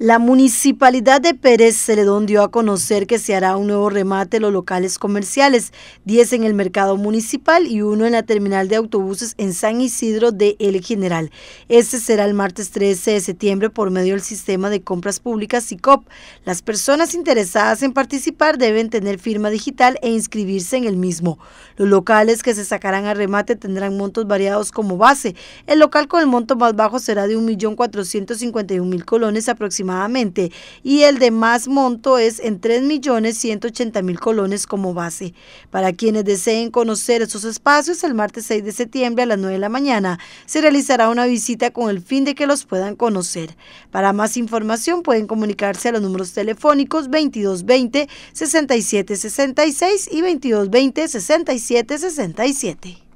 La municipalidad de Pérez Celedón dio a conocer que se hará un nuevo remate de los locales comerciales, 10 en el mercado municipal y uno en la terminal de autobuses en San Isidro de El General. Este será el martes 13 de septiembre por medio del sistema de compras públicas cop. Las personas interesadas en participar deben tener firma digital e inscribirse en el mismo. Los locales que se sacarán a remate tendrán montos variados como base. El local con el monto más bajo será de 1.451.000 colones aproximadamente aproximadamente y el de más monto es en 3.180.000 colones como base. Para quienes deseen conocer esos espacios, el martes 6 de septiembre a las 9 de la mañana se realizará una visita con el fin de que los puedan conocer. Para más información pueden comunicarse a los números telefónicos 2220-6766 y 2220-6767.